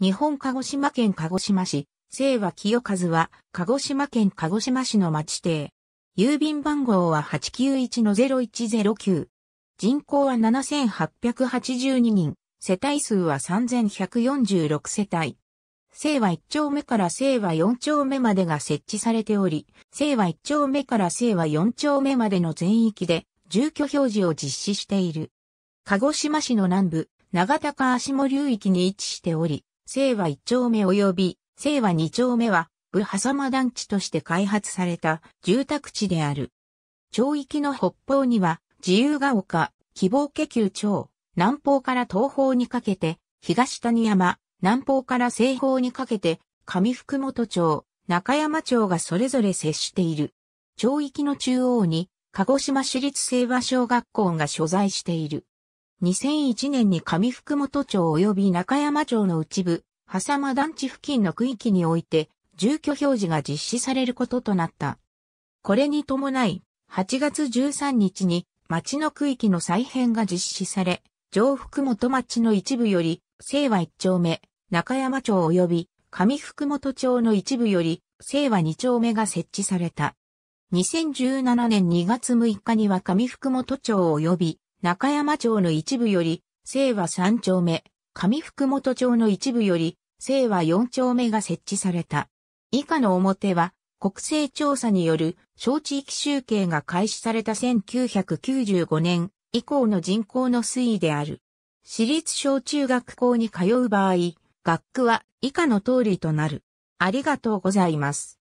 日本鹿児島県鹿児島市、清和清和は、鹿児島県鹿児島市の町邸。郵便番号は891-0109。人口は7882人、世帯数は3146世帯。清和1丁目から清和4丁目までが設置されており、清和1丁目から清和4丁目までの全域で住居表示を実施している。鹿児島市の南部、長高足も流域に位置しており、清和一丁目及び清和二丁目は、部狭間団地として開発された住宅地である。町域の北方には、自由が丘、希望家球町、南方から東方にかけて、東谷山、南方から西方にかけて、上福本町、中山町がそれぞれ接している。町域の中央に、鹿児島市立清和小学校が所在している。2001年に上福本町及び中山町の一部、狭間団地付近の区域において、住居表示が実施されることとなった。これに伴い、8月13日に町の区域の再編が実施され、上福本町の一部より、清和1丁目、中山町及び上福本町の一部より、清和2丁目が設置された。2017年2月6日には上福本町及び中山町の一部より、西和三丁目、上福本町の一部より、西和四丁目が設置された。以下の表は、国勢調査による小地域集計が開始された1995年以降の人口の推移である。私立小中学校に通う場合、学区は以下の通りとなる。ありがとうございます。